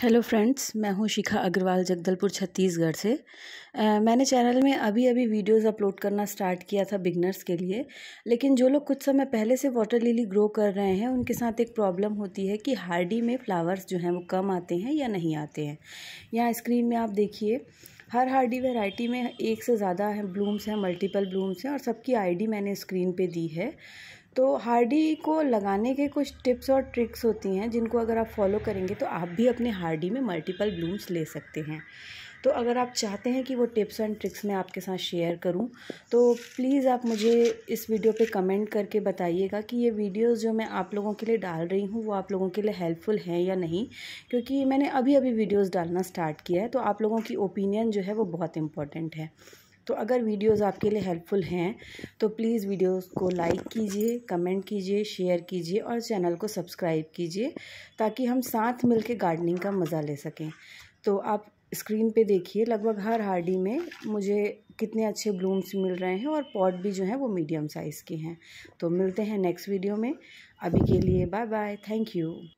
hello friends मैं हूं शिखा अग्रवाल जगदलपुर छत्तीसगढ़ से आ, मैंने चैनल में अभी अभी वीडियोस अपलोड करना स्टार्ट किया था बिगनर्स के लिए लेकिन जो लोग कुछ समय पहले से वाटर लिली ग्रो कर रहे हैं उनके साथ एक प्रॉब्लम होती है कि हार्डी में फ्लावर्स जो हैं वो कम आते हैं या नहीं आते हैं यहाँ स्क्रीन में आप देखिए हर हार्डी वेराइटी में एक से ज़्यादा हैं ब्लूम्स हैं मल्टीपल ब्लूम्स हैं और सबकी आई मैंने स्क्रीन पर दी है तो हार्डी को लगाने के कुछ टिप्स और ट्रिक्स होती हैं जिनको अगर आप फॉलो करेंगे तो आप भी अपने हार्डी में मल्टीपल ब्लूम्स ले सकते हैं तो अगर आप चाहते हैं कि वो टिप्स एंड ट्रिक्स मैं आपके साथ शेयर करूं तो प्लीज़ आप मुझे इस वीडियो पे कमेंट करके बताइएगा कि ये वीडियोस जो मैं आप लोगों के लिए डाल रही हूँ वो आप लोगों के लिए हेल्पफुल हैं या नहीं क्योंकि मैंने अभी अभी वीडियोस डालना स्टार्ट किया है तो आप लोगों की ओपिनियन जो है वो बहुत इंपॉर्टेंट है तो अगर वीडियोस आपके लिए हेल्पफुल हैं तो प्लीज़ वीडियोस को लाइक कीजिए कमेंट कीजिए शेयर कीजिए और चैनल को सब्सक्राइब कीजिए ताकि हम साथ मिलकर गार्डनिंग का मज़ा ले सकें तो आप स्क्रीन पे देखिए लगभग हर हार्डी में मुझे कितने अच्छे ब्लूम्स मिल रहे हैं और पॉट भी जो हैं वो मीडियम साइज़ के हैं तो मिलते हैं नेक्स्ट वीडियो में अभी के लिए बाय बाय थैंक यू